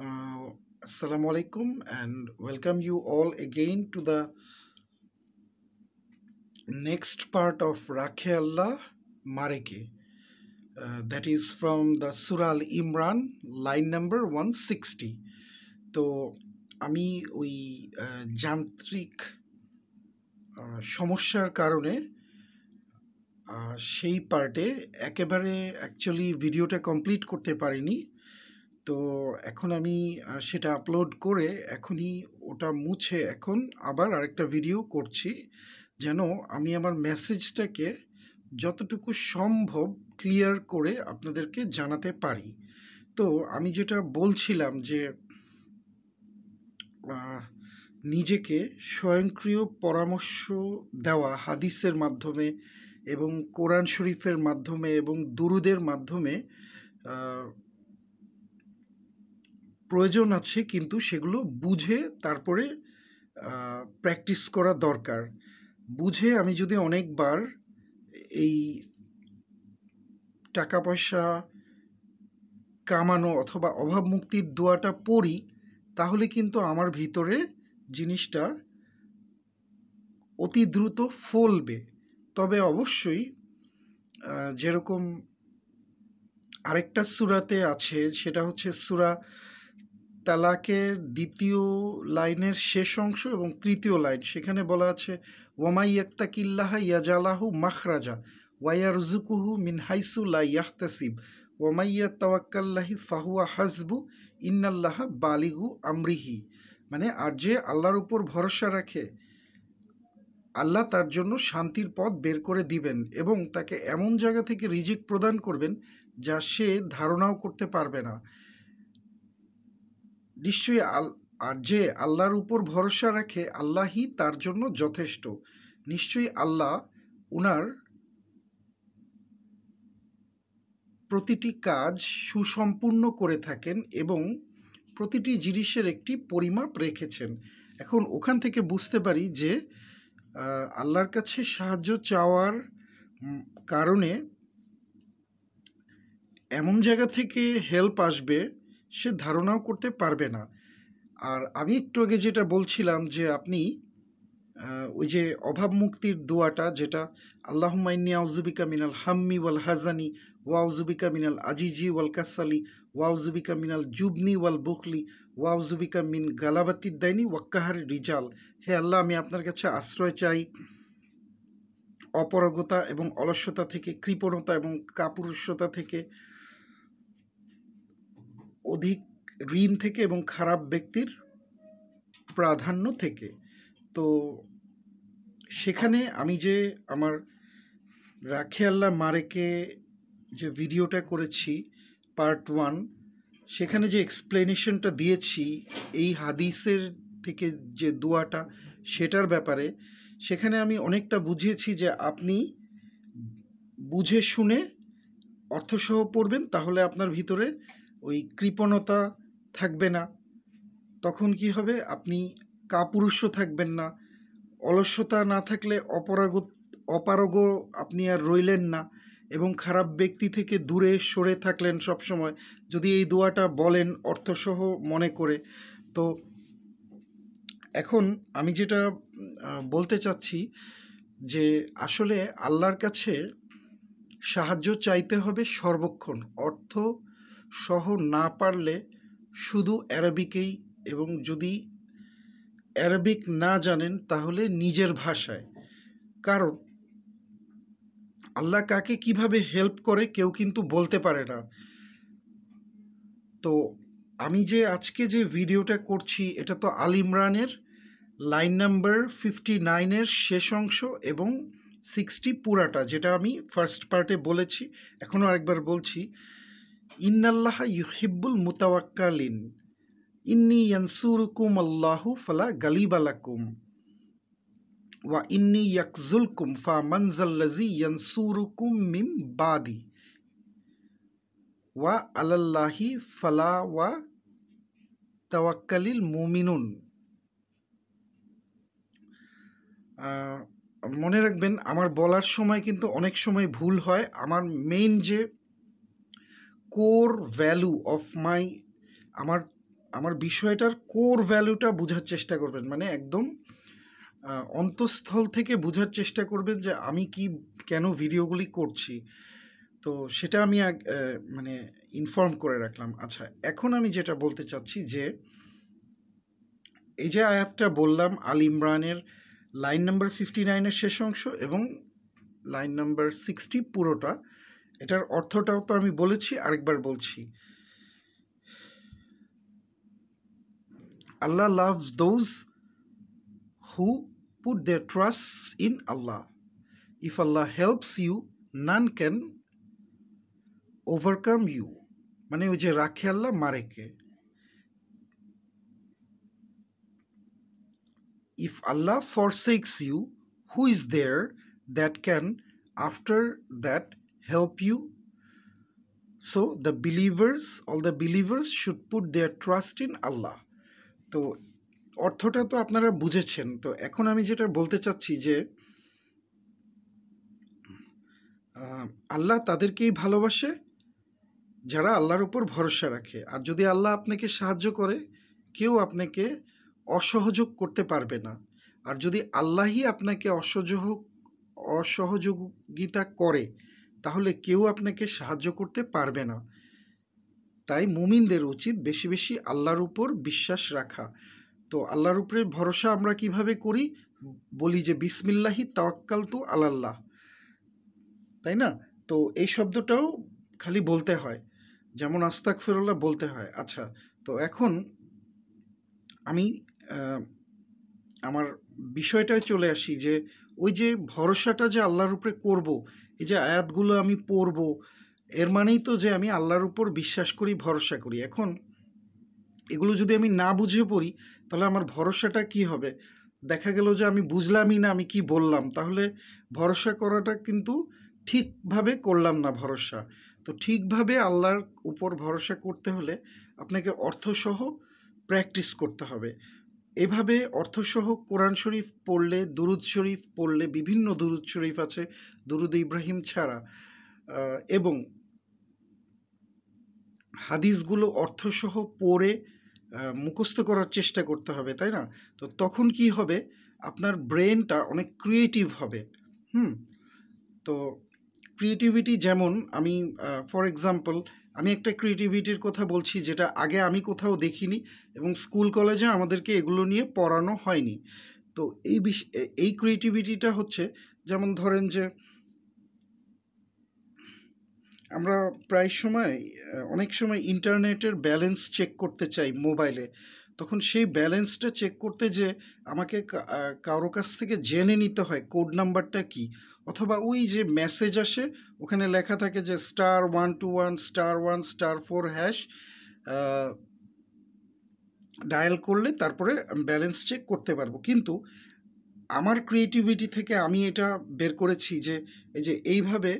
assalamu alaikum and welcome you all again to the next part of Rakhe Allah Mareke. Uh, that is from the Surah Al Imran, line line number one sixty তো আমি ওই যান্ত্রিক সমস্যার কারণে সেই পার্টে একেবারে actually ভিডিওটা কমপ্লিট করতে পারিনি তো এখন আমি সেটা আপলোড করে এখনই ওটা মুছে এখন আবার আরেকটা ভিডিও করছি যেন আমি আমার মেসেজটাকে যতটুকু সম্ভব ক্লিয়ার করে আপনাদেরকে জানাতে পারি তো আমি যেটা বলছিলাম যে নিজেকে স্বয়ংক্রিয় পরামর্শ দেওয়া হাদিসের মাধ্যমে এবং কোরআন শরীফের মাধ্যমে এবং দুরুদের মাধ্যমে প্রয়োজন আছে কিন্তু সেগুলো বুঝে তারপরে প্র্যাকটিস করা দরকার বুঝে আমি যদি অনেকবার এই টাকা পয়সা কামানো অথবা অভাব মুক্তির দোয়াটা পড়ি তাহলে কিন্তু আমার ভিতরে জিনিসটা অতি দ্রুত ফলবে তবে অবশ্যই যেরকম আরেকটা সুরাতে আছে সেটা হচ্ছে সুরা তালাকের দ্বিতীয় লাইনের শেষ অংশ এবং তৃতীয় লাইন সেখানে বলা আছে ওয়ামাই ইয়াক্তা কিল্লাহা ইয়াজালাহু মাখরাজা রুজুকুহু মিন হাইসু লা ইয়াহতাসিব ওয়ামাইয়া তাওয়াক্কাল্লাহি ফাহুয়া হাসবু ইন্নাল্লাহ বালিগু আমরিহি মানে আর যে আল্লাহর উপর ভরসা রাখে আল্লাহ তার জন্য শান্তির পথ বের করে দিবেন এবং তাকে এমন জায়গা থেকে রিজিক প্রদান করবেন যা সে ধারণাও করতে পারবে না নিশ্চয়ই আল যে আল্লাহর উপর ভরসা রাখে আল্লাহই তার জন্য যথেষ্ট নিশ্চয়ই আল্লাহ উনার প্রতিটি কাজ সুসম্পূর্ণ করে থাকেন এবং প্রতিটি জিনিসের একটি পরিমাপ রেখেছেন এখন ওখান থেকে বুঝতে পারি যে আল্লাহর কাছে সাহায্য চাওয়ার কারণে এমন জায়গা থেকে হেল্প আসবে সে ধারণাও করতে পারবে না আর আমি একটু আগে যেটা বলছিলাম যে আপনি ওই যে অভাব মুক্তির দোয়াটা যেটা আল্লাহ মাইনি আউজুবিকা মিনাল হাম্মি ওয়াল হাজানি ওয়াউজুবিকা মিনাল আজিজি ওয়াল কাসালি ওয়াউজুবিকা মিনাল জুবনি ওয়াল বুখলি ওয়াউজুবিকা মিন গালাবাতির দাইনি ওয়াক্কাহারি রিজাল হে আল্লাহ আমি আপনার কাছে আশ্রয় চাই অপরগতা এবং অলস্যতা থেকে কৃপণতা এবং কাপুরুষতা থেকে অধিক ঋণ থেকে এবং খারাপ ব্যক্তির প্রাধান্য থেকে তো সেখানে আমি যে আমার রাখে আল্লাহ মারেকে যে ভিডিওটা করেছি পার্ট ওয়ান সেখানে যে এক্সপ্লেনেশনটা দিয়েছি এই হাদিসের থেকে যে দোয়াটা সেটার ব্যাপারে সেখানে আমি অনেকটা বুঝিয়েছি যে আপনি বুঝে শুনে অর্থসহ পড়বেন তাহলে আপনার ভিতরে ওই কৃপণতা থাকবে না তখন কি হবে আপনি কাপুরুষ্য থাকবেন না অলস্যতা না থাকলে অপরাগ অপারগ আপনি আর রইলেন না এবং খারাপ ব্যক্তি থেকে দূরে সরে থাকলেন সবসময় যদি এই দোয়াটা বলেন অর্থসহ মনে করে তো এখন আমি যেটা বলতে চাচ্ছি যে আসলে আল্লাহর কাছে সাহায্য চাইতে হবে সর্বক্ষণ অর্থ সহ না পারলে শুধু অ্যারাবিকেই এবং যদি অ্যারাবিক না জানেন তাহলে নিজের ভাষায় কারণ আল্লাহ কাকে কিভাবে হেল্প করে কেউ কিন্তু বলতে পারে না তো আমি যে আজকে যে ভিডিওটা করছি এটা তো আল ইমরানের লাইন নাম্বার ফিফটি নাইনের শেষ অংশ এবং সিক্সটি পুরাটা যেটা আমি ফার্স্ট পার্টে বলেছি এখনও আরেকবার বলছি ইন্নাল্লাহ ইউহিবুল মুতাওয়াক্কালিন ইন্নি ইয়ানসুরুকুম আল্লাহু ফালা গালিবালাকুম ওয়া ইন্নি ইয়াকজুলকুম ফা মানজাল্লাজি ইয়ানসুরুকুম মিম বাদি ওয়া আলাল্লাহি ফালা ওয়া তাওয়াক্কালিল মুমিনুন মনে রাখবেন আমার বলার সময় কিন্তু অনেক সময় ভুল হয় আমার মেইন যে কোর ভ্যালু অফ মাই আমার আমার বিষয়টার কোর ভ্যালুটা বোঝার চেষ্টা করবেন মানে একদম অন্তঃস্থল থেকে বোঝার চেষ্টা করবেন যে আমি কি কেন ভিডিওগুলি করছি তো সেটা আমি মানে ইনফর্ম করে রাখলাম আচ্ছা এখন আমি যেটা বলতে চাচ্ছি যে এই যে আয়াতটা বললাম আল ইমরানের লাইন নাম্বার ফিফটি নাইনের শেষ অংশ এবং লাইন নাম্বার সিক্সটি পুরোটা এটার অর্থটাও তো আমি বলেছি আরেকবার বলছি Allah loves those who put their trust in Allah if Allah helps you none can overcome you মানে ওই যে রাখে আল্লাহ মারে কে if Allah forsakes you who is there that can after that help you. So the believers, all the believers should put their trust in Allah. তো অর্থটা তো আপনারা বুঝেছেন তো এখন আমি যেটা বলতে চাচ্ছি যে আল্লাহ তাদেরকেই ভালোবাসে যারা আল্লাহর উপর ভরসা রাখে আর যদি আল্লাহ আপনাকে সাহায্য করে কেউ আপনাকে অসহযোগ করতে পারবে না আর যদি আল্লাহই আপনাকে অসহযোগ অসহযোগিতা করে তাহলে কেউ আপনাকে সাহায্য করতে পারবে না তাই মুমিনদের উচিত বেশি বেশি আল্লাহর উপর বিশ্বাস রাখা তো আল্লাহর উপরে ভরসা আমরা কিভাবে করি বলি যে বিসমিল্লাহি তাওয়াক্কাল তু আল্লাহ তাই না তো এই শব্দটাও খালি বলতে হয় যেমন আস্তাক ফেরুল্লাহ বলতে হয় আচ্ছা তো এখন আমি আমার বিষয়টায় চলে আসি যে ওই যে ভরসাটা যে আল্লাহর উপরে করব এই যে আয়াতগুলো আমি পড়ব এর মানেই তো যে আমি আল্লাহর উপর বিশ্বাস করি ভরসা করি এখন এগুলো যদি আমি না বুঝে পড়ি তাহলে আমার ভরসাটা কি হবে দেখা গেল যে আমি বুঝলামই না আমি কি বললাম তাহলে ভরসা করাটা কিন্তু ঠিকভাবে করলাম না ভরসা তো ঠিকভাবে আল্লাহর উপর ভরসা করতে হলে আপনাকে অর্থসহ প্র্যাকটিস করতে হবে এভাবে অর্থসহ কোরআন শরীফ পড়লে দুরুদ শরীফ পড়লে বিভিন্ন দুরুদ শরীফ আছে দুরুদ ইব্রাহিম ছাড়া এবং হাদিসগুলো অর্থসহ পড়ে মুখস্থ করার চেষ্টা করতে হবে তাই না তো তখন কি হবে আপনার ব্রেনটা অনেক ক্রিয়েটিভ হবে হুম তো ক্রিয়েটিভিটি যেমন আমি ফর এক্সাম্পল আমি একটা ক্রিয়েটিভিটির কথা বলছি যেটা আগে আমি কোথাও দেখিনি এবং স্কুল কলেজে আমাদেরকে এগুলো নিয়ে পড়ানো হয়নি তো এই বিষ এই ক্রিয়েটিভিটিটা হচ্ছে যেমন ধরেন যে আমরা প্রায় সময় অনেক সময় ইন্টারনেটের ব্যালেন্স চেক করতে চাই মোবাইলে তখন সেই ব্যালেন্সটা চেক করতে যে আমাকে কারো কাছ থেকে জেনে নিতে হয় কোড নাম্বারটা কি অথবা ওই যে মেসেজ আসে ওখানে লেখা থাকে যে star one two one star one star four hash dial করলে তারপরে ব্যালেন্স চেক করতে পারবো কিন্তু আমার ক্রিয়েটিভিটি থেকে আমি এটা বের করেছি যে এই যে এইভাবে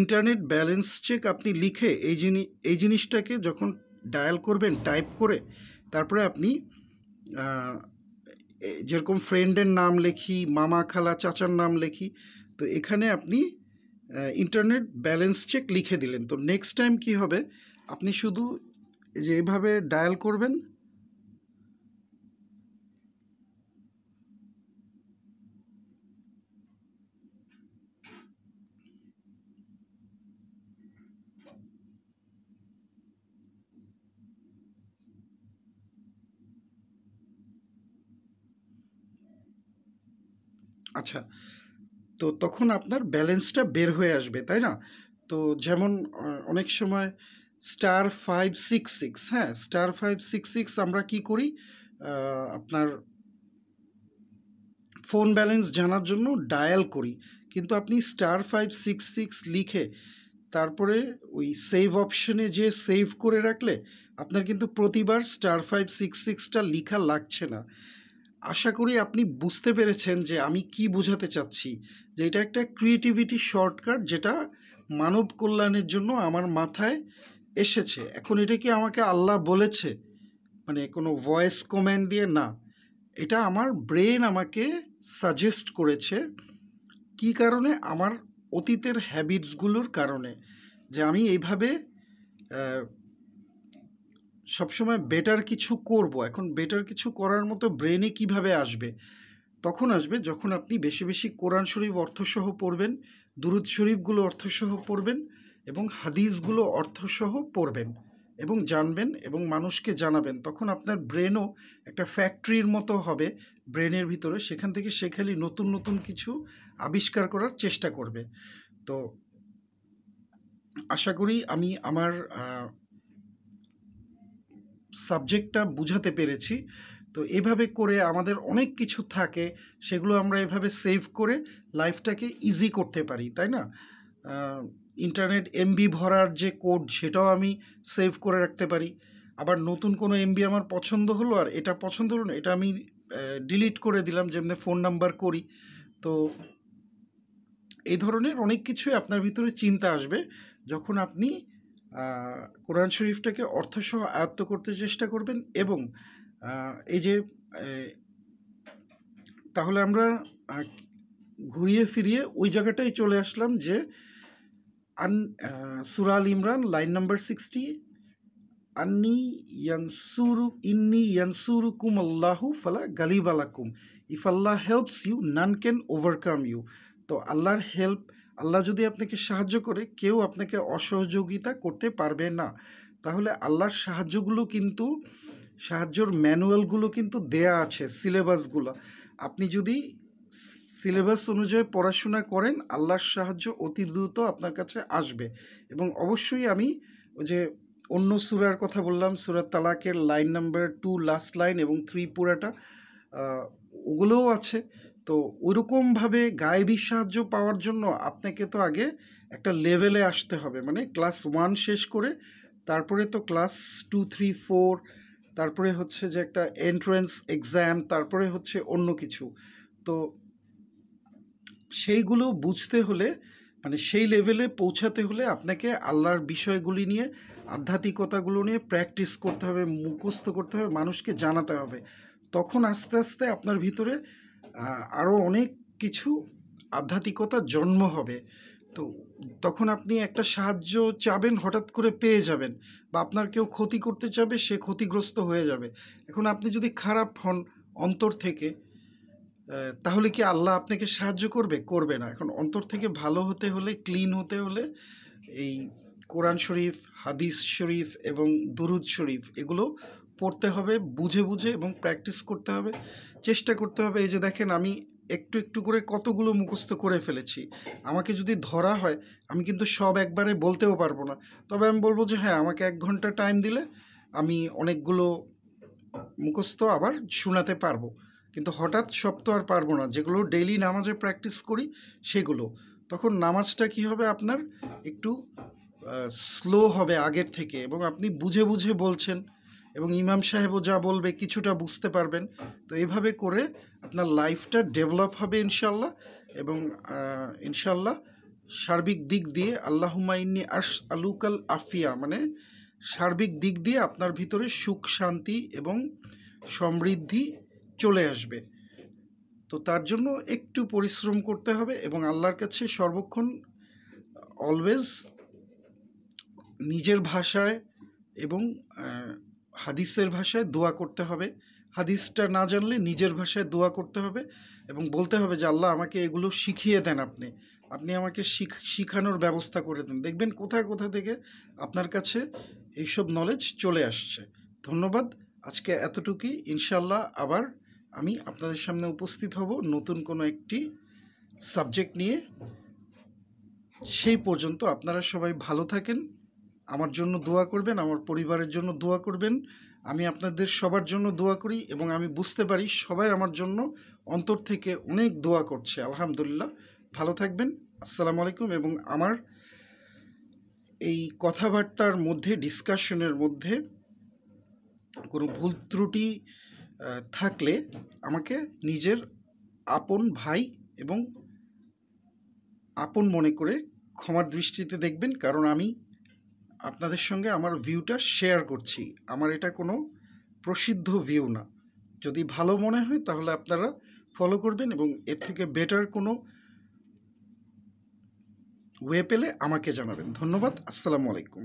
ইন্টারনেট ব্যালেন্স চেক আপনি লিখে এই জিনিস এই জিনিসটাকে যখন ডায়াল করবেন টাইপ করে তারপরে আপনি যেরকম ফ্রেন্ডের নাম লেখি মামা খালা চাচার নাম লেখি তো এখানে আপনি ইন্টারনেট ব্যালেন্স চেক লিখে দিলেন তো নেক্সট টাইম কি হবে আপনি শুধু যে এভাবে ডায়াল করবেন আচ্ছা তো তখন আপনার ব্যালেন্সটা বের হয়ে আসবে তাই না তো যেমন অনেক সময় স্টার ফাইভ সিক্স সিক্স হ্যাঁ স্টার ফাইভ সিক্স সিক্স আমরা কি করি আপনার ফোন ব্যালেন্স জানার জন্য ডায়াল করি কিন্তু আপনি স্টার ফাইভ সিক্স সিক্স লিখে তারপরে ওই সেভ অপশনে যে সেভ করে রাখলে আপনার কিন্তু প্রতিবার স্টার ফাইভ সিক্স সিক্সটা লিখা লাগছে না আশা করি আপনি বুঝতে পেরেছেন যে আমি কি বোঝাতে চাচ্ছি যে এটা একটা ক্রিয়েটিভিটি শর্টকাট যেটা মানব কল্যাণের জন্য আমার মাথায় এসেছে এখন এটা কি আমাকে আল্লাহ বলেছে মানে কোনো ভয়েস কমেন্ট দিয়ে না এটা আমার ব্রেন আমাকে সাজেস্ট করেছে কি কারণে আমার অতীতের হ্যাবিটসগুলোর কারণে যে আমি এইভাবে সবসময় বেটার কিছু করব এখন বেটার কিছু করার মতো ব্রেনে কিভাবে আসবে তখন আসবে যখন আপনি বেশি বেশি কোরআন শরীফ অর্থসহ পড়বেন দুরুদ শরীফগুলো অর্থসহ পড়বেন এবং হাদিসগুলো অর্থসহ পড়বেন এবং জানবেন এবং মানুষকে জানাবেন তখন আপনার ব্রেনও একটা ফ্যাক্টরির মতো হবে ব্রেনের ভিতরে সেখান থেকে সে খালি নতুন নতুন কিছু আবিষ্কার করার চেষ্টা করবে তো আশা করি আমি আমার সাবজেক্টটা বুঝাতে পেরেছি তো এভাবে করে আমাদের অনেক কিছু থাকে সেগুলো আমরা এভাবে সেভ করে লাইফটাকে ইজি করতে পারি তাই না ইন্টারনেট এমবি ভরার যে কোড সেটাও আমি সেভ করে রাখতে পারি আবার নতুন কোনো এমবি আমার পছন্দ হলো আর এটা পছন্দ হলো না এটা আমি ডিলিট করে দিলাম যেমনি ফোন নাম্বার করি তো এই ধরনের অনেক কিছুই আপনার ভিতরে চিন্তা আসবে যখন আপনি কোরআন শরীফটাকে অর্থসহ আয়ত্ত করতে চেষ্টা করবেন এবং এই যে তাহলে আমরা ঘুরিয়ে ফিরিয়ে ওই জায়গাটাই চলে আসলাম যে আন সুরাল ইমরান লাইন নাম্বার সিক্সটি আন্নি ইয়ানসুরু ইন্নি কুম আল্লাহু ফালা গালিব আলাকুম if Allah helps you none can overcome you তো আল্লাহর হেল্প আল্লাহ যদি আপনাকে সাহায্য করে কেউ আপনাকে অসহযোগিতা করতে পারবে না তাহলে আল্লাহর সাহায্যগুলো কিন্তু সাহায্যর ম্যানুয়ালগুলো কিন্তু দেয়া আছে সিলেবাসগুলো আপনি যদি সিলেবাস অনুযায়ী পড়াশোনা করেন আল্লাহর সাহায্য অতি দ্রুত আপনার কাছে আসবে এবং অবশ্যই আমি ওই যে অন্য সুরার কথা বললাম সুরার তালাকের line number two last line এবং থ্রি পুরাটা ওগুলোও আছে তো ওরকমভাবে গায়েবী সাহায্য পাওয়ার জন্য আপনাকে তো আগে একটা লেভেলে আসতে হবে মানে ক্লাস ওয়ান শেষ করে তারপরে তো ক্লাস টু থ্রি ফোর তারপরে হচ্ছে যে একটা এন্ট্রেন্স এক্সাম তারপরে হচ্ছে অন্য কিছু তো সেইগুলো বুঝতে হলে মানে সেই লেভেলে পৌঁছাতে হলে আপনাকে আল্লাহর বিষয়গুলি নিয়ে আধ্যাত্মিকতাগুলো নিয়ে প্র্যাকটিস করতে হবে মুখস্থ করতে হবে মানুষকে জানাতে হবে তখন আস্তে আস্তে আপনার ভিতরে আরও অনেক কিছু আধ্যাত্মিকতার জন্ম হবে তো তখন আপনি একটা সাহায্য চাবেন হঠাৎ করে পেয়ে যাবেন বা আপনার কেউ ক্ষতি করতে চাবে সে ক্ষতিগ্রস্ত হয়ে যাবে এখন আপনি যদি খারাপ হন অন্তর থেকে তাহলে কি আল্লাহ আপনাকে সাহায্য করবে করবে না এখন অন্তর থেকে ভালো হতে হলে ক্লিন হতে হলে এই কোরআন শরীফ হাদিস শরীফ এবং দুরুদ শরীফ এগুলো পড়তে হবে বুঝে বুঝে এবং প্র্যাকটিস করতে হবে চেষ্টা করতে হবে এই যে দেখেন আমি একটু একটু করে কতগুলো মুখস্থ করে ফেলেছি আমাকে যদি ধরা হয় আমি কিন্তু সব একবারে বলতেও পারবো না তবে আমি বলবো যে হ্যাঁ আমাকে এক ঘন্টা টাইম দিলে আমি অনেকগুলো মুখস্থ আবার শোনাতে পারবো কিন্তু হঠাৎ সব তো আর পারবো না যেগুলো ডেইলি নামাজে প্র্যাকটিস করি সেগুলো তখন নামাজটা কি হবে আপনার একটু স্লো হবে আগের থেকে এবং আপনি বুঝে বুঝে বলছেন এবং ইমাম সাহেবও যা বলবে কিছুটা বুঝতে পারবেন তো এভাবে করে আপনার লাইফটা ডেভেলপ হবে ইনশাল্লাহ এবং ইনশাল্লাহ সার্বিক দিক দিয়ে আল্লাহুমাইনি আস আলুকাল আফিয়া মানে সার্বিক দিক দিয়ে আপনার ভিতরে সুখ শান্তি এবং সমৃদ্ধি চলে আসবে তো তার জন্য একটু পরিশ্রম করতে হবে এবং আল্লাহর কাছে সর্বক্ষণ অলওয়েজ নিজের ভাষায় এবং হাদিসের ভাষায় দোয়া করতে হবে হাদিসটা না জানলে নিজের ভাষায় দোয়া করতে হবে এবং বলতে হবে যে আল্লাহ আমাকে এগুলো শিখিয়ে দেন আপনি আপনি আমাকে শিখানোর ব্যবস্থা করে দেন দেখবেন কোথায় কোথা থেকে আপনার কাছে এইসব নলেজ চলে আসছে ধন্যবাদ আজকে এতটুকুই ইনশাল্লাহ আবার আমি আপনাদের সামনে উপস্থিত হব নতুন কোনো একটি সাবজেক্ট নিয়ে সেই পর্যন্ত আপনারা সবাই ভালো থাকেন আমার জন্য দোয়া করবেন আমার পরিবারের জন্য দোয়া করবেন আমি আপনাদের সবার জন্য দোয়া করি এবং আমি বুঝতে পারি সবাই আমার জন্য অন্তর থেকে অনেক দোয়া করছে আলহামদুলিল্লাহ ভালো থাকবেন আসসালামু আলাইকুম এবং আমার এই কথাবার্তার মধ্যে ডিসকাশনের মধ্যে কোনো ভুল ত্রুটি থাকলে আমাকে নিজের আপন ভাই এবং আপন মনে করে ক্ষমার দৃষ্টিতে দেখবেন কারণ আমি আপনাদের সঙ্গে আমার ভিউটা শেয়ার করছি আমার এটা কোনো প্রসিদ্ধ ভিউ না যদি ভালো মনে হয় তাহলে আপনারা ফলো করবেন এবং এর থেকে বেটার কোনো ওয়ে পেলে আমাকে জানাবেন ধন্যবাদ আসসালামু আলাইকুম